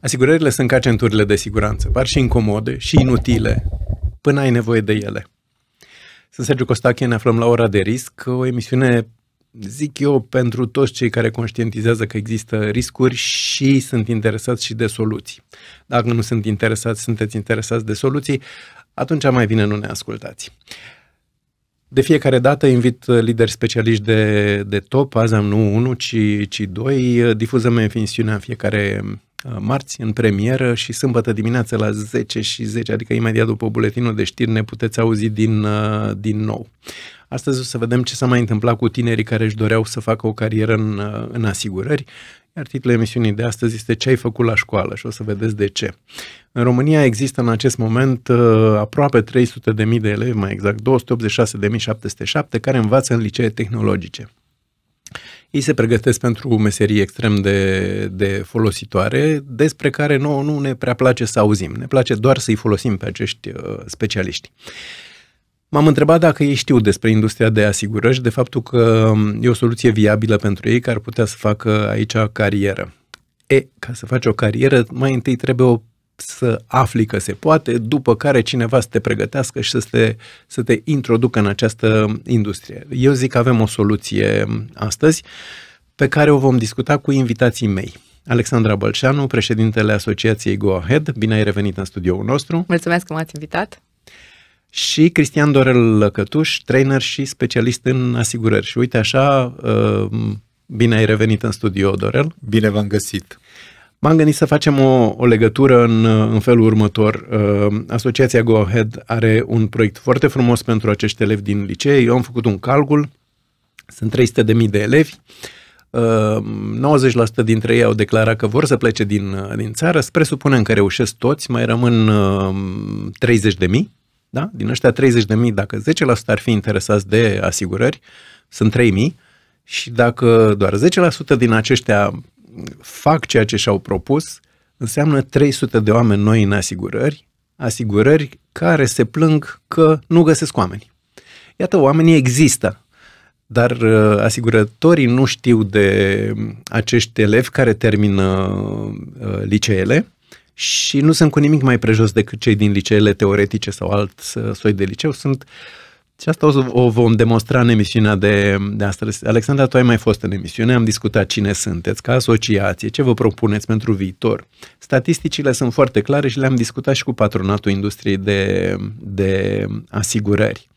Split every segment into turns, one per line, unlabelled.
Asigurările sunt ca centurile de siguranță, par și incomode și inutile, până ai nevoie de ele. Sunt Sergiu Costache, ne aflăm la Ora de Risc, o emisiune, zic eu, pentru toți cei care conștientizează că există riscuri și sunt interesați și de soluții. Dacă nu sunt interesați, sunteți interesați de soluții, atunci mai bine nu ne ascultați. De fiecare dată invit lideri specialiști de, de top, azi am nu unu ci, ci doi, difuzăm emisiunea în fiecare Uh, marți în premieră și sâmbătă dimineață la 10 și 10, adică imediat după buletinul de știri ne puteți auzi din, uh, din nou. Astăzi o să vedem ce s-a mai întâmplat cu tinerii care își doreau să facă o carieră în, uh, în asigurări, iar titlul emisiunii de astăzi este Ce ai făcut la școală și o să vedeți de ce. În România există în acest moment aproape 300.000 de elevi, mai exact 286.707, care învață în licee tehnologice ei se pregătesc pentru meserii extrem de, de folositoare, despre care nouă nu ne prea place să auzim. Ne place doar să-i folosim pe acești uh, specialiști. M-am întrebat dacă ei știu despre industria de asigurări de faptul că um, e o soluție viabilă pentru ei care putea să facă aici carieră. E, ca să faci o carieră, mai întâi trebuie o să afli că se poate, după care cineva să te pregătească și să te, să te introducă în această industrie. Eu zic că avem o soluție astăzi pe care o vom discuta cu invitații mei. Alexandra Bălceanu, președintele Asociației Go Ahead, bine ai revenit în studioul nostru.
Mulțumesc că m-ați invitat.
Și Cristian Dorel Lăcătuș, trainer și specialist în asigurări. Și uite așa, uh, bine ai revenit în studio, Dorel. Bine v-am găsit. M-am gândit să facem o, o legătură în, în felul următor. Uh, Asociația Go Ahead are un proiect foarte frumos pentru acești elevi din licee. Eu am făcut un calcul, sunt 300.000 de elevi. 90% uh, dintre ei au declarat că vor să plece din, uh, din țară. Spre supunem că reușesc toți, mai rămân 30.000. Da? Din ăștia 30.000, dacă 10% ar fi interesați de asigurări, sunt 3.000. Și dacă doar 10% din aceștia fac ceea ce și-au propus, înseamnă 300 de oameni noi în asigurări, asigurări care se plâng că nu găsesc oameni. Iată, oamenii există, dar uh, asigurătorii nu știu de acești elevi care termină uh, liceele și nu sunt cu nimic mai prejos decât cei din liceele teoretice sau alt uh, soi de liceu, sunt uh, și asta o, să, o vom demonstra în emisiunea de, de astăzi. Alexandra, tu ai mai fost în emisiune, am discutat cine sunteți ca asociație, ce vă propuneți pentru viitor. Statisticile sunt foarte clare și le-am discutat și cu patronatul industriei de, de asigurări.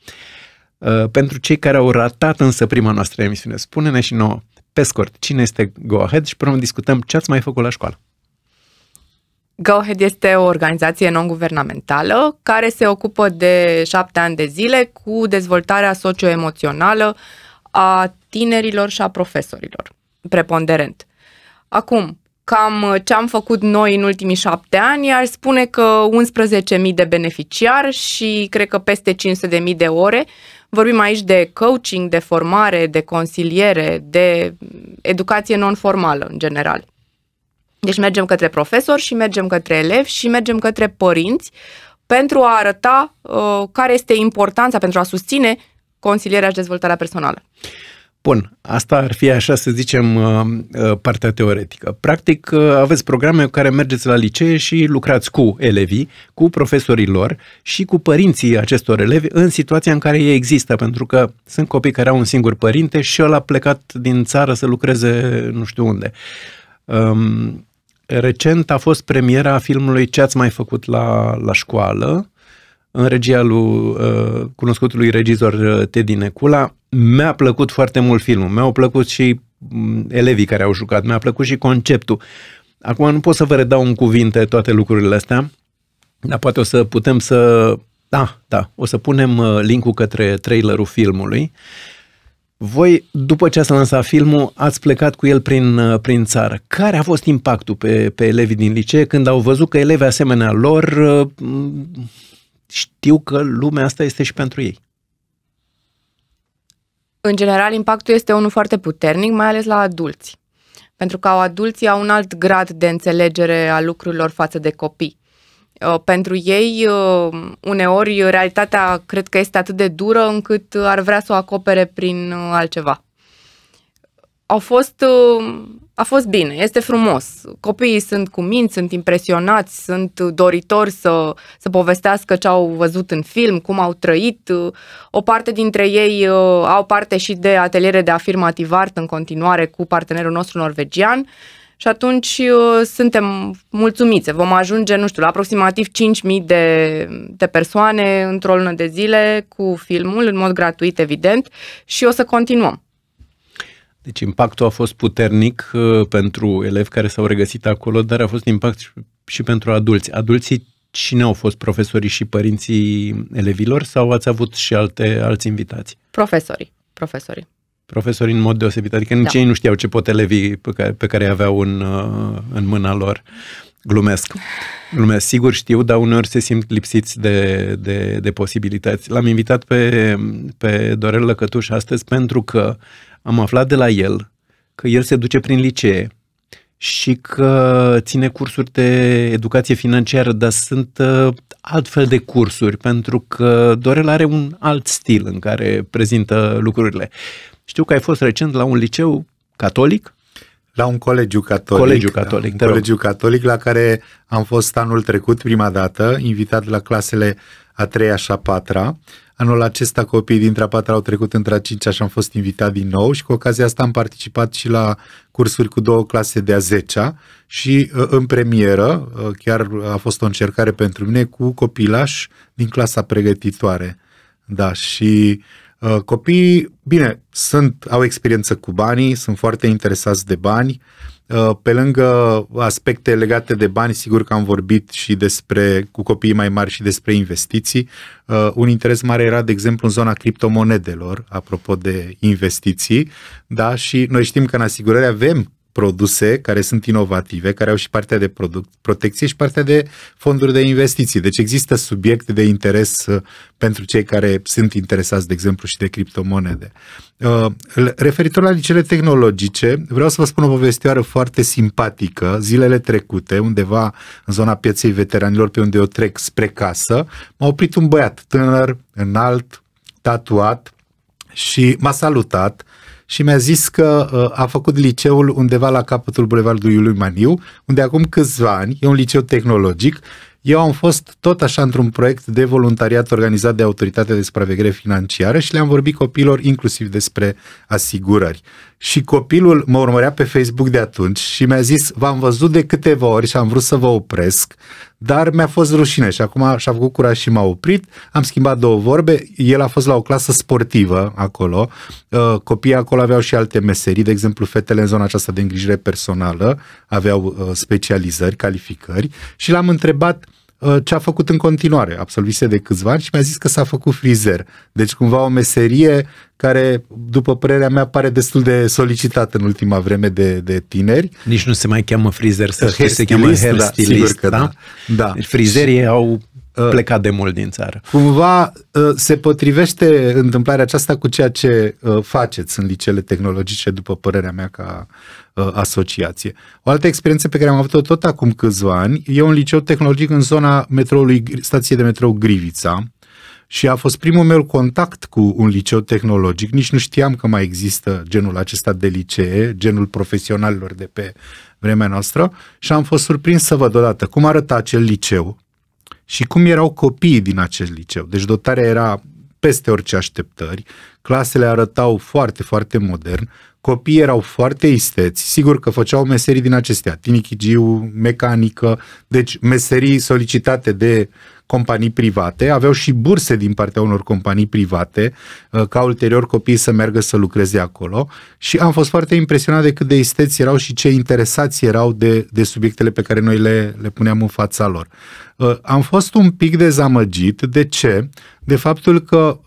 Uh, pentru cei care au ratat însă prima noastră emisiune, spune-ne și nouă, pe scurt, cine este Go Ahead și până discutăm ce ați mai făcut la
școală. GoHead este o organizație non-guvernamentală care se ocupă de șapte ani de zile cu dezvoltarea socioemoțională a tinerilor și a profesorilor, preponderent. Acum, cam ce am făcut noi în ultimii șapte ani, ar spune că 11.000 de beneficiari și cred că peste 500.000 de ore. Vorbim aici de coaching, de formare, de consiliere, de educație non-formală în general. Deci mergem către profesori și mergem către elevi și mergem către părinți pentru a arăta uh, care este importanța pentru a susține consilierea și dezvoltarea personală.
Bun, asta ar fi așa să zicem uh, uh, partea teoretică. Practic uh, aveți programe în care mergeți la licee și lucrați cu elevii, cu profesorii lor și cu părinții acestor elevi în situația în care ei există, pentru că sunt copii care au un singur părinte și el a plecat din țară să lucreze nu știu unde. Um, recent a fost premiera filmului Ce ați mai făcut la, la școală, în regia lui uh, cunoscutului regizor uh, Teddy Necula. Mi-a plăcut foarte mult filmul, mi-au plăcut și mm, elevii care au jucat, mi-a plăcut și conceptul. Acum nu pot să vă redau în cuvinte toate lucrurile astea, dar poate o să putem să... Da, da, o să punem uh, linkul către trailerul filmului. Uh, voi, după ce ați lansat filmul, ați plecat cu el prin, uh, prin țară. Care a fost impactul pe, pe elevii din licee când au văzut că elevii asemenea lor uh, știu că lumea asta este și pentru ei?
În general, impactul este unul foarte puternic, mai ales la adulți. Pentru că au adulții au un alt grad de înțelegere a lucrurilor față de copii. Uh, pentru ei, uh, uneori, realitatea cred că este atât de dură încât ar vrea să o acopere prin uh, altceva. Au fost, a fost bine, este frumos. Copiii sunt cu minți, sunt impresionați, sunt doritori să, să povestească ce au văzut în film, cum au trăit. O parte dintre ei au parte și de ateliere de afirmativ art în continuare cu partenerul nostru norvegian și atunci uh, suntem mulțumiți. Vom ajunge, nu știu, la aproximativ 5.000 de, de persoane într-o lună de zile cu filmul, în mod gratuit, evident, și o să continuăm.
Deci impactul a fost puternic uh, pentru elevi care s-au regăsit acolo, dar a fost impact și pentru adulți. Adulții cine au fost profesorii și părinții elevilor sau ați avut și alte alți invitați?
Profesorii, profesorii.
Profesorii în mod deosebit, adică nici da. ei nu știau ce pot pe care, pe care aveau în, uh, în mâna lor. Glumesc. Glumesc, sigur știu, dar uneori se simt lipsiți de, de, de posibilități. L-am invitat pe, pe Dorel Lăcătuș astăzi pentru că am aflat de la el că el se duce prin licee și că ține cursuri de educație financiară, dar sunt uh, altfel de cursuri, pentru că Dorel are un alt stil în care prezintă lucrurile. Știu
că ai fost recent la un liceu catolic? La un colegiu catolic. Colegiu da. catolic, un colegiu catolic la care am fost anul trecut prima dată, invitat la clasele a treia și a patra. Anul acesta copiii dintre a patra au trecut între a cincea și am fost invitat din nou și cu ocazia asta am participat și la cursuri cu două clase de a zecea și uh, în premieră uh, chiar a fost o încercare pentru mine cu copilași din clasa pregătitoare. Da, și uh, copiii, bine, sunt, au experiență cu banii, sunt foarte interesați de bani, Uh, pe lângă aspecte legate de bani, sigur că am vorbit și despre, cu copiii mai mari și despre investiții. Uh, un interes mare era, de exemplu, în zona criptomonedelor, apropo de investiții, da? și noi știm că în asigurări avem produse care sunt inovative, care au și partea de product, protecție și partea de fonduri de investiții. Deci există subiecte de interes uh, pentru cei care sunt interesați, de exemplu, și de criptomonede. Uh, referitor la licele tehnologice, vreau să vă spun o povestioară foarte simpatică. Zilele trecute, undeva în zona pieței veteranilor, pe unde eu trec spre casă, m-a oprit un băiat tânăr, înalt, tatuat și m-a salutat și mi-a zis că uh, a făcut liceul undeva la capătul Bulevardului Iuliu Maniu, unde acum câțiva ani, e un liceu tehnologic, eu am fost tot așa într-un proiect de voluntariat organizat de Autoritatea de Supraveghere Financiară și le-am vorbit copilor inclusiv despre asigurări. Și copilul mă urmărea pe Facebook de atunci și mi-a zis, v-am văzut de câteva ori și am vrut să vă opresc, dar mi-a fost rușine și acum și-a făcut curaj și m-a oprit, am schimbat două vorbe, el a fost la o clasă sportivă acolo, uh, copiii acolo aveau și alte meserii, de exemplu fetele în zona aceasta de îngrijire personală aveau uh, specializări, calificări și l-am întrebat uh, Uh, ce a făcut în continuare. Absolvise de câțiva ani și mi-a zis că s-a făcut frizer. Deci cumva o meserie care, după părerea mea, pare destul de solicitată în ultima vreme de, de tineri.
Nici nu se mai cheamă frizer, să știi, se cheamă hair da, stylist, da? da?
da. Deci frizerii au Uh, plecat de mult din țară. Cumva uh, se potrivește întâmplarea aceasta cu ceea ce uh, faceți în liceele tehnologice, după părerea mea, ca asociație. O altă experiență pe care am avut-o tot acum câțiva ani, e un liceu tehnologic în zona metroului, stației de metrou Grivița, și a fost primul meu contact cu un liceu tehnologic. Nici nu știam că mai există genul acesta de licee, genul profesionalilor de pe vremea noastră și am fost surprins să văd odată cum arăta acel liceu, și cum erau copiii din acest liceu. Deci dotarea era peste orice așteptări, clasele arătau foarte, foarte modern, copiii erau foarte isteți, sigur că făceau meserii din acestea, tinichigiu, mecanică, deci meserii solicitate de companii private, aveau și burse din partea unor companii private, uh, ca ulterior copiii să meargă să lucreze acolo și am fost foarte impresionat de cât de isteți erau și ce interesați erau de, de subiectele pe care noi le, le puneam în fața lor. Uh, am fost un pic dezamăgit de ce? De faptul că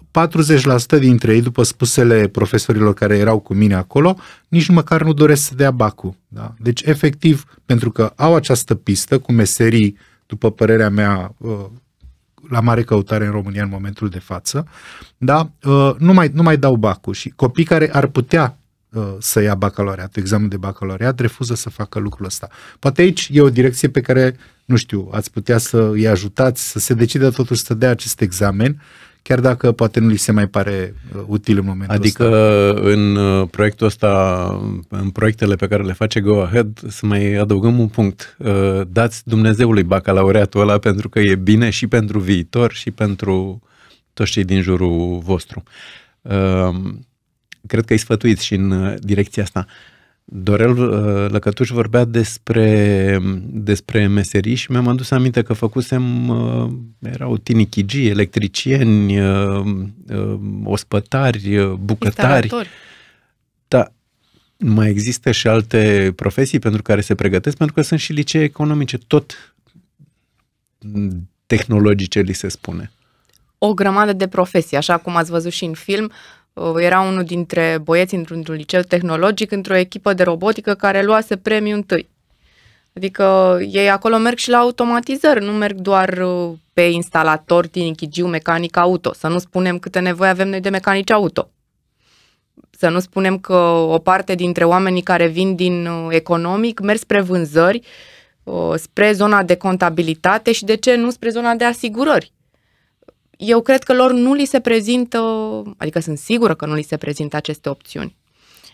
40% dintre ei, după spusele profesorilor care erau cu mine acolo, nici măcar nu doresc să dea bacul. Da? Deci, efectiv, pentru că au această pistă cu meserii, după părerea mea, uh, la mare căutare în România în momentul de față, da? Uh, nu, mai, nu mai dau bacul și copii care ar putea uh, să ia bacalaureat, examen de bacalaureat, refuză să facă lucrul ăsta. Poate aici e o direcție pe care, nu știu, ați putea să îi ajutați să se decide totuși să dea acest examen chiar dacă poate nu li se mai pare uh, util în momentul adică
ăsta. Adică în uh, proiectul ăsta, în proiectele pe care le face Go Ahead, să mai adăugăm un punct. Uh, dați Dumnezeului bacalaureatul ăla pentru că e bine și pentru viitor și pentru toți cei din jurul vostru. Cred că îi sfătuiți și în direcția asta. Dorel uh, Lăcătuș vorbea despre, despre meserii și mi-am adus aminte că făcusem, uh, erau tinichigii, electricieni, uh, ospătari, bucătari. Da, mai există și alte profesii pentru care se pregătesc, pentru că sunt și licee economice, tot tehnologice li se spune.
O grămadă de profesii, așa cum ați văzut și în film, uh, Uh, era unul dintre băieți într-un liceu tehnologic, într-o echipă de robotică care luase premiul întâi. Adică ei acolo merg și la automatizări, nu merg doar uh, pe instalator, tinichigiu, mecanic auto. Să nu spunem câte nevoie avem noi de mecanici auto. Să nu spunem că o parte dintre oamenii care vin din uh, economic merg spre vânzări, spre zona de contabilitate și de ce nu spre zona de asigurări eu cred că lor nu li se prezintă, adică sunt sigură că nu li se prezintă aceste opțiuni.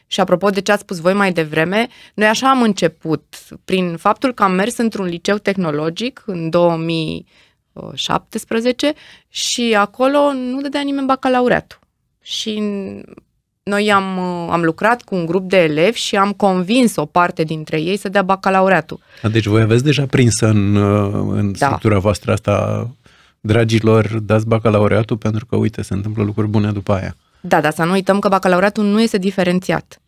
Și apropo de ce ați spus voi mai devreme, noi așa am început, prin faptul că am mers într-un liceu tehnologic în 2017 și acolo nu dădea nimeni bacalaureatul. Și noi am, am lucrat cu un grup de elevi și am convins o parte dintre ei să dea bacalaureatul.
Deci voi aveți deja prinsă în, în da. structura voastră asta dragilor, dați bacalaureatul pentru că, uite, se întâmplă lucruri bune după aia.
Da, dar să nu uităm că bacalaureatul nu este diferențiat.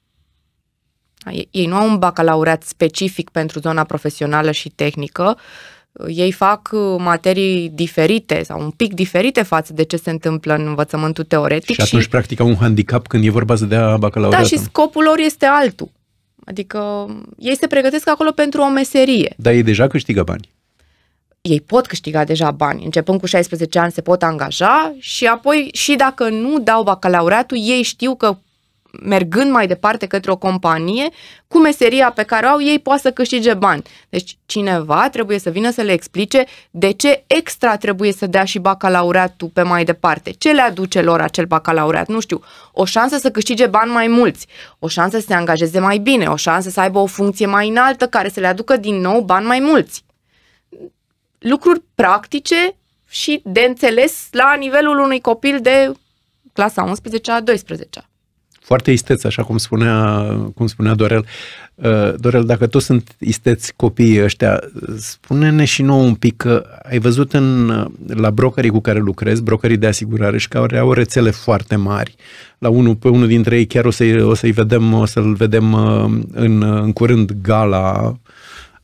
Ei nu au un bacalaureat specific pentru zona profesională și tehnică, ei fac uh, materii diferite sau un pic diferite față de ce se întâmplă în învățământul teoretic. Și atunci și...
practică un handicap când e vorba să dea bacalaureat. Da, și
scopul lor este altul. Adică ei se pregătesc acolo pentru o meserie. Dar
ei deja câștigă bani
ei pot câștiga deja bani. Începând cu 16 ani se pot angaja și apoi și dacă nu dau bacalaureatul, ei știu că mergând mai departe către o companie, cu meseria pe care o au, ei poate să câștige bani. Deci cineva trebuie să vină să le explice de ce extra trebuie să dea și bacalaureatul pe mai departe. Ce le aduce lor acel bacalaureat? Nu știu. O șansă să câștige bani mai mulți, o șansă să se angajeze mai bine, o șansă să aibă o funcție mai înaltă care să le aducă din nou bani mai mulți lucruri practice și de înțeles la nivelul unui copil de clasa 11-a, 12-a.
Foarte isteț, așa cum spunea, cum spunea Dorel. Uh, Dorel, dacă toți sunt isteți copiii ăștia, spune-ne și nouă un pic că ai văzut în, la brokerii cu care lucrezi, brokerii de asigurare și care au rețele foarte mari. La unul, pe unul dintre ei chiar o, să o să-i vedem, o să-l vedem uh, în, în curând gala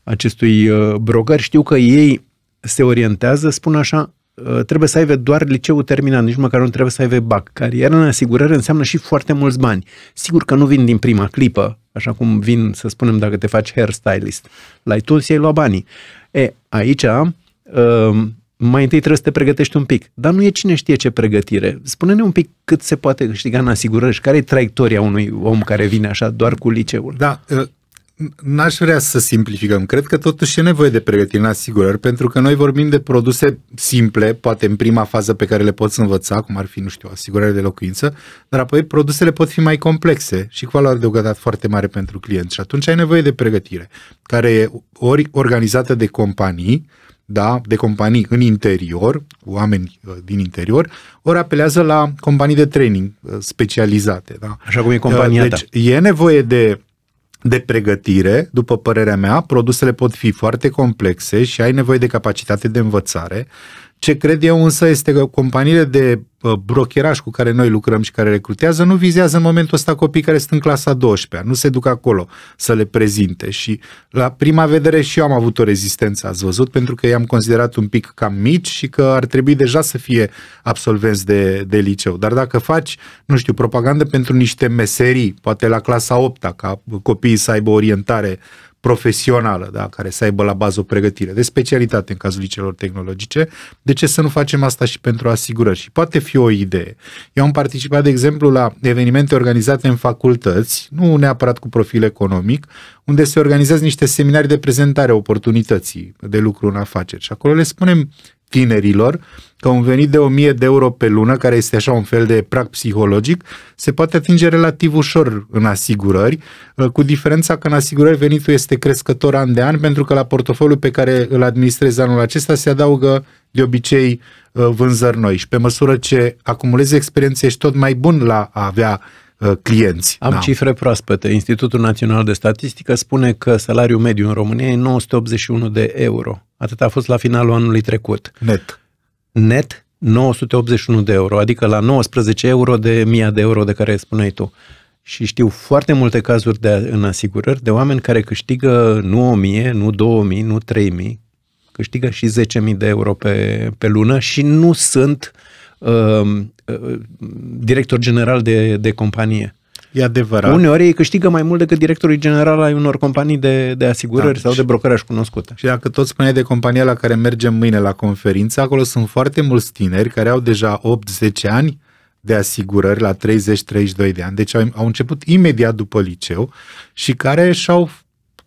acestui uh, broker. Știu că ei se orientează, spun așa, uh, trebuie să aibă doar liceul terminat, nici măcar nu trebuie să aibă BAC. Cariera în asigurări înseamnă și foarte mulți bani. Sigur că nu vin din prima clipă, așa cum vin, să spunem, dacă te faci hairstylist. La ai toți ai luat banii. E, aici, uh, mai întâi trebuie să te pregătești un pic. Dar nu e cine știe ce pregătire. Spune-ne un pic cât se poate câștiga în asigurări și care e traiectoria unui om
care vine așa doar cu liceul. Da, uh, n-aș vrea să simplificăm. Cred că totuși e nevoie de pregătire în asigurări, pentru că noi vorbim de produse simple, poate în prima fază pe care le poți învăța, cum ar fi, nu știu, asigurare de locuință, dar apoi produsele pot fi mai complexe și cu valoare adăugată foarte mare pentru client. Și atunci ai nevoie de pregătire, care e ori organizată de companii, da, de companii în interior, oameni uh, din interior, ori apelează la companii de training uh, specializate. Da? Așa cum e compania uh, deci, ta. e nevoie de de pregătire, după părerea mea, produsele pot fi foarte complexe și ai nevoie de capacitate de învățare ce cred eu însă este că companiile de uh, brocheraj cu care noi lucrăm și care recrutează nu vizează în momentul ăsta copii care sunt în clasa 12 nu se duc acolo să le prezinte și la prima vedere și eu am avut o rezistență, ați văzut, pentru că i-am considerat un pic cam mici și că ar trebui deja să fie absolvenți de, de liceu. Dar dacă faci, nu știu, propagandă pentru niște meserii, poate la clasa 8 ca copiii să aibă orientare uh, profesională, da, care să aibă la bază o pregătire de specialitate în cazul liceelor tehnologice, de ce să nu facem asta și pentru asigurări? Și poate fi o idee. Eu am participat, de exemplu, la evenimente organizate în facultăți, nu neapărat cu profil economic, unde se organizează niște seminarii de prezentare a oportunității de lucru în afaceri. Și acolo le spunem tinerilor că un venit de 1000 de euro pe lună, care este așa un fel de prag psihologic, se poate atinge relativ ușor în asigurări, ă, cu diferența că în asigurări venitul este crescător an de an, pentru că la portofoliul pe care îl administrezi anul acesta se adaugă de obicei ă, vânzări noi și pe măsură ce acumulezi experiențe ești tot mai bun la a avea Uh, clienți. Am da. cifre
proaspete. Institutul Național de Statistică spune că salariul mediu în România e 981 de euro. Atât a fost la finalul anului trecut. Net. Net 981 de euro, adică la 19 euro de 1000 de euro de care spuneai tu. Și știu foarte multe cazuri de, în asigurări de oameni care câștigă nu 1000, nu 2000, nu 3000, câștigă și 10.000 de euro pe, pe lună și nu sunt Um, director general de, de companie.
E adevărat.
Uneori ei câștigă mai mult decât directorii general ai unor companii de,
de asigurări da, sau de brokeraj cunoscute. Și dacă tot spuneai de compania la care mergem mâine la conferință, acolo sunt foarte mulți tineri care au deja 8-10 ani de asigurări la 30-32 de ani, deci au, au început imediat după liceu și care și-au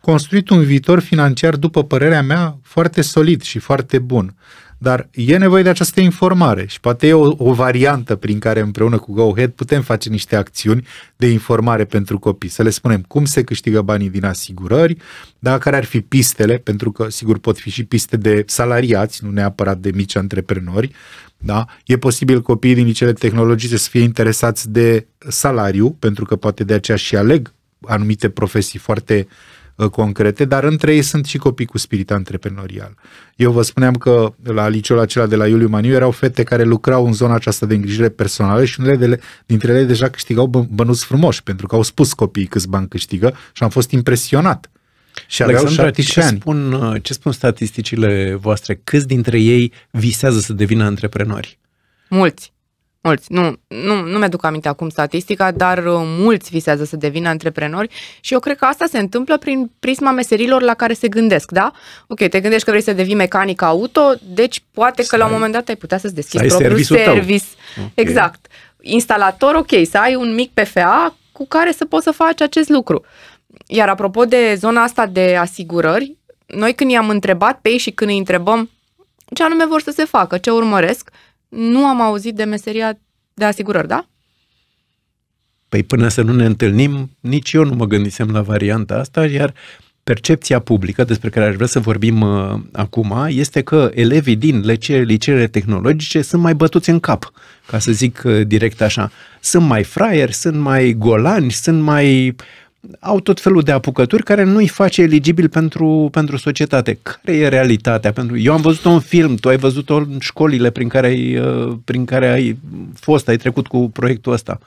construit un viitor financiar, după părerea mea, foarte solid și foarte bun dar e nevoie de această informare și poate e o, o variantă prin care împreună cu GoHead putem face niște acțiuni de informare pentru copii. Să le spunem cum se câștigă banii din asigurări, da, care ar fi pistele, pentru că sigur pot fi și piste de salariați, nu neapărat de mici antreprenori, da? E posibil copiii din liceele tehnologice să fie interesați de salariu, pentru că poate de aceea și aleg anumite profesii foarte uh, Uh, concrete, dar între ei sunt și copii cu spirit antreprenorial. Eu vă spuneam că la liceul acela de la Iuliu Maniu erau fete care lucrau în zona aceasta de îngrijire personală și unele dintre ele deja câștigau bănuți frumoși, pentru că au spus copiii câți bani câștigă și am fost impresionat. Și Alexandra, ce ani.
spun, uh, ce spun statisticile voastre? Câți dintre ei visează să devină antreprenori?
Mulți mulți, nu, nu, nu mi-aduc aminte acum statistica, dar uh, mulți visează să devină antreprenori și eu cred că asta se întâmplă prin prisma meserilor la care se gândesc, da? Ok, te gândești că vrei să devii mecanic auto, deci poate că la un moment dat ai putea să-ți deschizi Stai propriul service. Okay. Exact. Instalator, ok, să ai un mic PFA cu care să poți să faci acest lucru. Iar apropo de zona asta de asigurări, noi când i-am întrebat pe ei și când îi întrebăm ce anume vor să se facă, ce urmăresc, nu am auzit de meseria de asigurări, da?
Păi până să nu ne întâlnim, nici eu nu mă gândisem la varianta asta, iar percepția publică despre care aș vrea să vorbim uh, acum este că elevii din liceele, tehnologice sunt mai bătuți în cap, ca să zic uh, direct așa. Sunt mai fraieri, sunt mai golani, sunt mai uh, au tot felul de apucături care nu îi face eligibil pentru, pentru societate. Care e realitatea? Pentru, eu am văzut un film, tu ai văzut-o în școlile prin care, ai, uh, prin care ai fost, ai trecut cu proiectul ăsta.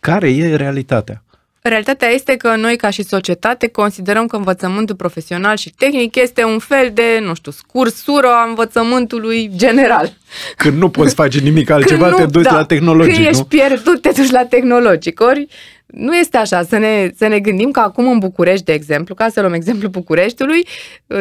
Care e realitatea?
Realitatea este că noi, ca și societate, considerăm că învățământul profesional și tehnic este un fel de, nu știu, scursură a învățământului general.
Când nu poți face nimic altceva, Când nu, te duci da, la tehnologic. Când nu? ești
pierdut, te duci la tehnologic. Ori nu este așa. Să ne, să ne gândim că acum în București, de exemplu, ca să luăm exemplu Bucureștiului,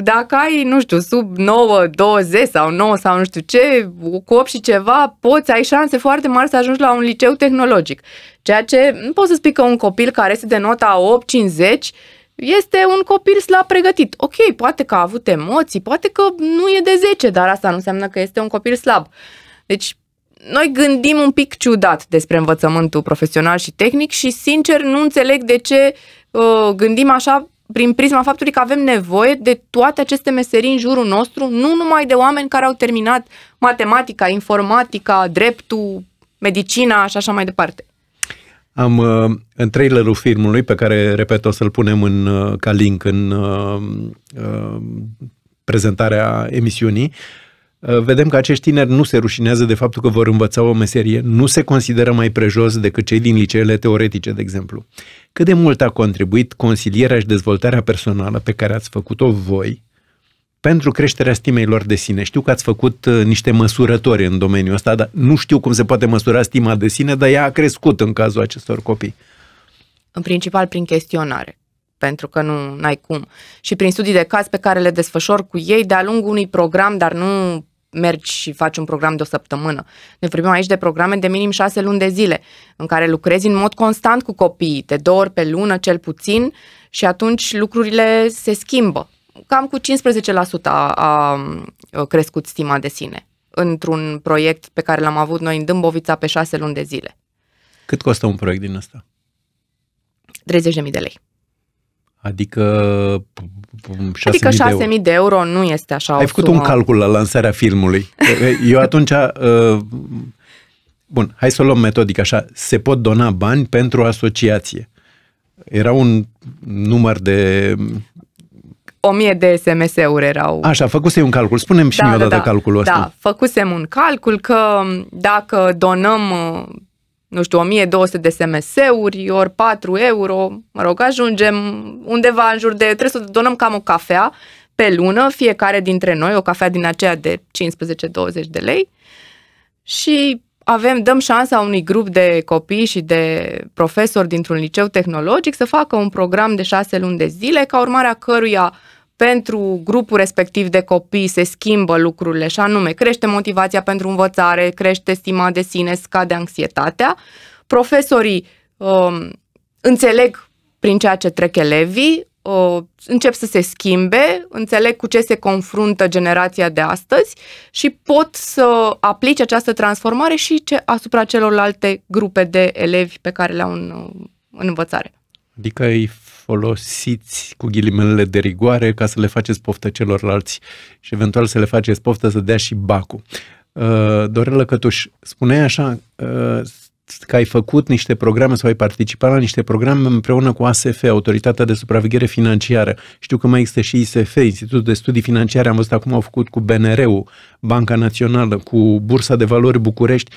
dacă ai, nu știu, sub 9, 20 sau 9 sau nu știu ce, cu 8 și ceva, poți, ai șanse foarte mari să ajungi la un liceu tehnologic. Ceea ce nu poți să spui că un copil care este de nota 8, 50, este un copil slab pregătit. Ok, poate că a avut emoții, poate că nu e de 10, dar asta nu înseamnă că este un copil slab. Deci noi gândim un pic ciudat despre învățământul profesional și tehnic și, sincer, nu înțeleg de ce uh, gândim așa prin prisma faptului că avem nevoie de toate aceste meserii în jurul nostru, nu numai de oameni care au terminat matematica, informatica, dreptul, medicina și așa mai departe.
Am uh, în trailerul filmului, pe care, repet, o să-l punem în, uh, ca link în uh, uh, prezentarea emisiunii, uh, Uh, vedem că acești tineri nu se rușinează de faptul că vor învăța o meserie, nu se consideră mai prejos decât cei din liceele teoretice, de exemplu. Cât de mult a contribuit consilierea și dezvoltarea personală pe care ați făcut-o voi pentru creșterea stimei lor de sine? Știu că ați făcut uh, niște măsurători în domeniul ăsta, dar nu știu cum se poate măsura stima de sine, dar ea a crescut în cazul acestor copii.
În principal prin chestionare pentru că nu ai cum. Și prin studii de caz pe care le desfășor cu ei de-a lungul unui program, dar nu mergi și faci un program de o săptămână. Ne vorbim aici de programe de minim șase luni de zile, în care lucrezi în mod constant cu copiii, de două ori pe lună cel puțin, și atunci lucrurile se schimbă. Cam cu 15% a, a crescut stima de sine într-un proiect pe care l-am avut noi în Dâmbovița pe șase luni de zile.
Cât costă un proiect din ăsta? 30.000 de lei. Adică 6.000 adică 6.000 de euro.
de euro nu este așa Ai o făcut sumă. un
calcul la lansarea filmului. Eu atunci... Uh, bun, hai să o luăm metodic așa. Se pot dona bani pentru asociație. Era un număr de...
O mie de SMS-uri erau.
Așa, făcusem un calcul. Spune-mi și da, mie da, odată da, calculul ăsta. Da,
făcusem un calcul că dacă donăm uh, nu știu, 1200 de SMS-uri, ori 4 euro, mă rog, ajungem undeva în jur de, trebuie să donăm cam o cafea pe lună, fiecare dintre noi, o cafea din aceea de 15-20 de lei și avem, dăm șansa unui grup de copii și de profesori dintr-un liceu tehnologic să facă un program de șase luni de zile, ca urmare a căruia uh, pentru grupul respectiv de copii se schimbă lucrurile și anume crește motivația pentru învățare, crește stima de sine, scade anxietatea. Profesorii um, înțeleg prin ceea ce trec elevii, uh, încep să se schimbe, înțeleg cu ce se confruntă generația de astăzi și pot să aplice această transformare și ce, asupra celorlalte grupe de elevi pe care le au în, uh, în învățare.
Adică îi folosiți cu ghilimele de rigoare ca să le faceți poftă celorlalți și eventual să le faceți poftă să dea și bacul. Uh, Dorelă Cătuș, spuneai așa uh, că ai făcut niște programe sau ai participat la niște programe împreună cu ASF, Autoritatea de Supraveghere Financiară. Știu că mai există și ISF, Institutul de Studii Financiare, am văzut acum au făcut cu BNR-ul, Banca Națională, cu Bursa de Valori București.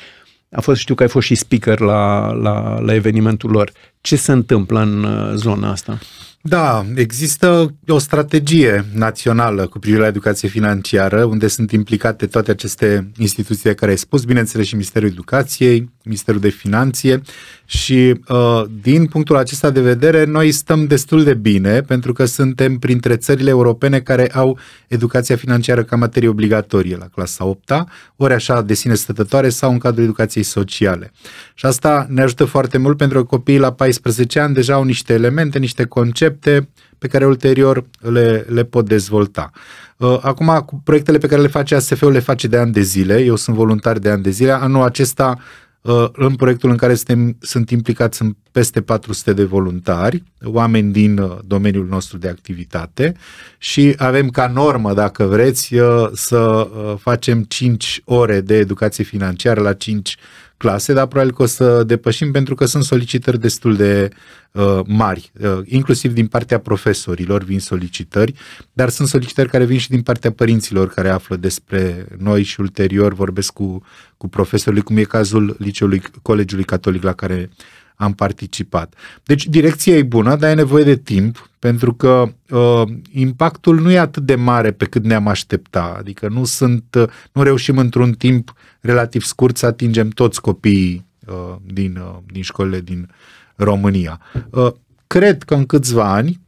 A fost, știu că ai fost și speaker la, la, la evenimentul lor. Ce se întâmplă în uh,
zona asta? Da, există o strategie națională cu privire la educație financiară, unde sunt implicate toate aceste instituții de care ai spus, bineînțeles și Ministerul Educației, Ministerul de Finanțe și uh, din punctul acesta de vedere noi stăm destul de bine pentru că suntem printre țările europene care au educația financiară ca materie obligatorie la clasa 8 ori așa de sine stătătoare sau în cadrul educației sociale. Și asta ne ajută foarte mult pentru că copiii la 14 ani deja au niște elemente, niște concepte pe care ulterior le, le pot dezvolta. Uh, acum, cu proiectele pe care le face ASF-ul, le face de ani de zile. Eu sunt voluntar de ani de zile. Anul acesta Uh, în proiectul în care suntem, sunt implicați sunt peste 400 de voluntari, oameni din uh, domeniul nostru de activitate și avem ca normă, dacă vreți, uh, să facem 5 ore de educație financiară la 5 clase, dar probabil că o să depășim pentru că sunt solicitări destul de uh, mari, uh, inclusiv din partea profesorilor vin solicitări, dar sunt solicitări care vin și din partea părinților care află despre noi și ulterior vorbesc cu, cu profesorii, cum e cazul liceului, Colegiului Catolic la care am participat. Deci direcția e bună, dar e nevoie de timp, pentru că uh, impactul nu e atât de mare pe cât ne-am aștepta, adică nu sunt, uh, nu reușim într-un timp relativ scurt să atingem toți copiii uh, din, uh, din școlile din România. Uh, cred că în câțiva ani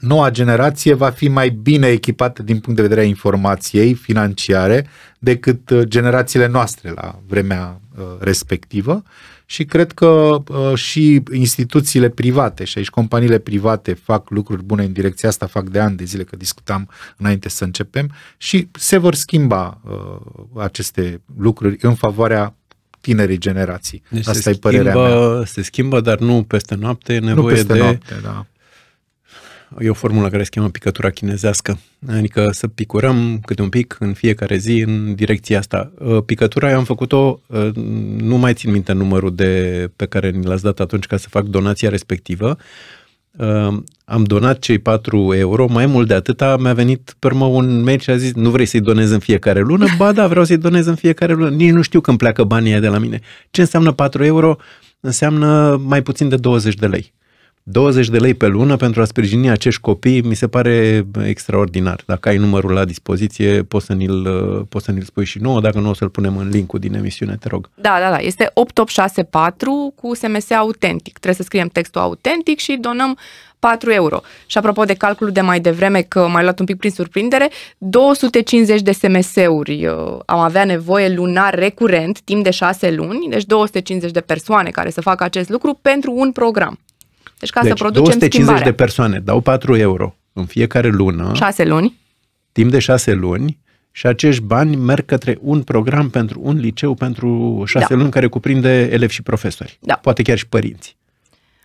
noua generație va fi mai bine echipată din punct de vedere a informației financiare decât uh, generațiile noastre la vremea uh, respectivă și cred că uh, și instituțiile private și aici companiile private fac lucruri bune în direcția asta, fac de ani de zile că discutam înainte să începem și se vor schimba uh, aceste lucruri în favoarea tinerii generații. Deci Asta e schimbă, părerea mea.
Se schimbă, dar nu peste noapte, e nevoie nu peste de noapte, da e o formulă care se cheamă picătura chinezească, adică să picurăm câte un pic în fiecare zi în direcția asta. Uh, picătura am făcut-o, uh, nu mai țin minte numărul de pe care ni l-ați dat atunci ca să fac donația respectivă, uh, am donat cei 4 euro, mai mult de atâta mi-a venit pe un mail și a zis nu vrei să-i donez în fiecare lună? Ba da, vreau să-i donez în fiecare lună, nici nu știu când pleacă banii de la mine. Ce înseamnă 4 euro? Înseamnă mai puțin de 20 de lei. 20 de lei pe lună pentru a sprijini acești copii mi se pare extraordinar. Dacă ai numărul la dispoziție, poți să ni-l, poți să ni-l spui și nouă, dacă nu o să-l punem în link din emisiune, te rog.
Da, da, da, este 8864 cu SMS autentic. Trebuie să scriem textul autentic și donăm 4 euro. Și apropo de calculul de mai devreme, că m-ai luat un pic prin surprindere, 250 de SMS-uri uh, am avea nevoie lunar recurent, timp de 6 luni, deci 250 de persoane care să facă acest lucru pentru un program. Deci ca deci, să producem 250 schimbarea. de
persoane dau 4 euro în fiecare lună. 6 luni. Timp de 6 luni și acești bani merg către un program pentru un liceu pentru 6 da. luni care cuprinde elevi și profesori. Da. Poate chiar și părinți.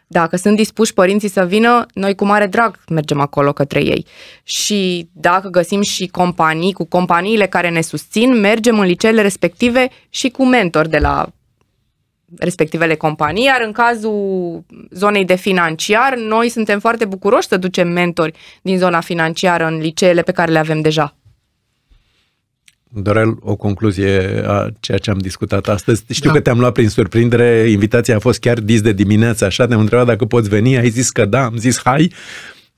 Dacă sunt dispuși părinții să vină, noi cu mare drag mergem acolo către ei. Și dacă găsim și companii, cu companiile care ne susțin, mergem în liceele respective și cu mentor de la respectivele companii, iar în cazul zonei de financiar, noi suntem foarte bucuroși să ducem mentori din zona financiară în liceele pe care le avem deja.
Dorel, o concluzie a ceea ce am discutat astăzi. Știu da. că te-am luat prin surprindere, invitația a fost chiar dis de dimineață, așa, te-am întrebat dacă poți veni, ai zis că da,
am zis hai,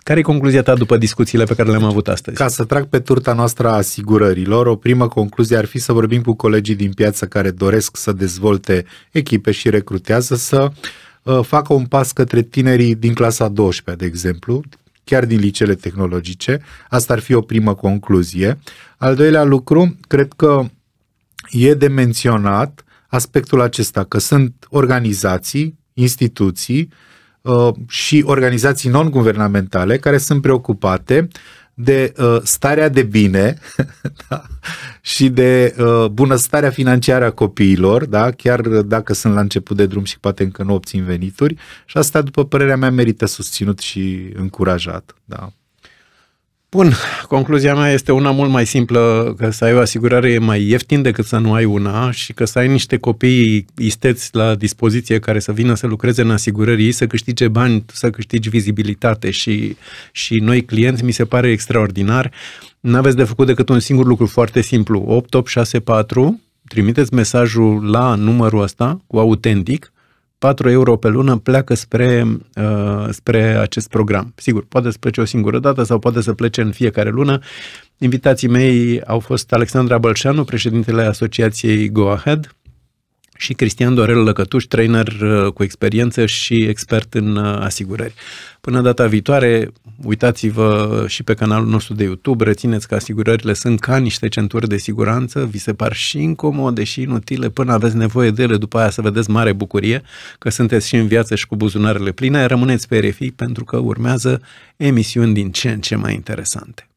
care e concluzia ta după discuțiile pe care le-am avut astăzi? Ca să trag pe turta noastră a asigurărilor, o primă concluzie ar fi să vorbim cu colegii din piață care doresc să dezvolte echipe și recrutează să uh, facă un pas către tinerii din clasa 12, de exemplu, chiar din liceele tehnologice. Asta ar fi o primă concluzie. Al doilea lucru, cred că e de menționat aspectul acesta, că sunt organizații, instituții Uh, și organizații non-guvernamentale care sunt preocupate de uh, starea de bine da? și de uh, bunăstarea financiară a copiilor, da? chiar dacă sunt la început de drum și poate încă nu obțin venituri și asta, după părerea mea, merită susținut și încurajat. Da?
Bun, concluzia mea este una mult mai simplă, că să ai o asigurare e mai ieftin decât să nu ai una și că să ai niște copii isteți la dispoziție care să vină să lucreze în asigurări, să câștige bani, să câștigi vizibilitate și, și noi clienți, mi se pare extraordinar. N-aveți de făcut decât un singur lucru foarte simplu, 8864, trimiteți mesajul la numărul ăsta cu autentic, 4 euro pe lună pleacă spre, uh, spre acest program. Sigur, poate să plece o singură dată sau poate să plece în fiecare lună. Invitații mei au fost Alexandra Bălșanu, președintele Asociației Go Ahead, și Cristian Dorel Lăcătuș, trainer uh, cu experiență și expert în uh, asigurări. Până data viitoare, uitați-vă și pe canalul nostru de YouTube, rețineți că asigurările sunt ca niște centuri de siguranță, vi se par și incomode și inutile până aveți nevoie de ele, după aia să vedeți mare bucurie că sunteți și în viață și cu buzunarele pline, rămâneți pe RFI pentru că
urmează emisiuni din ce în ce mai interesante.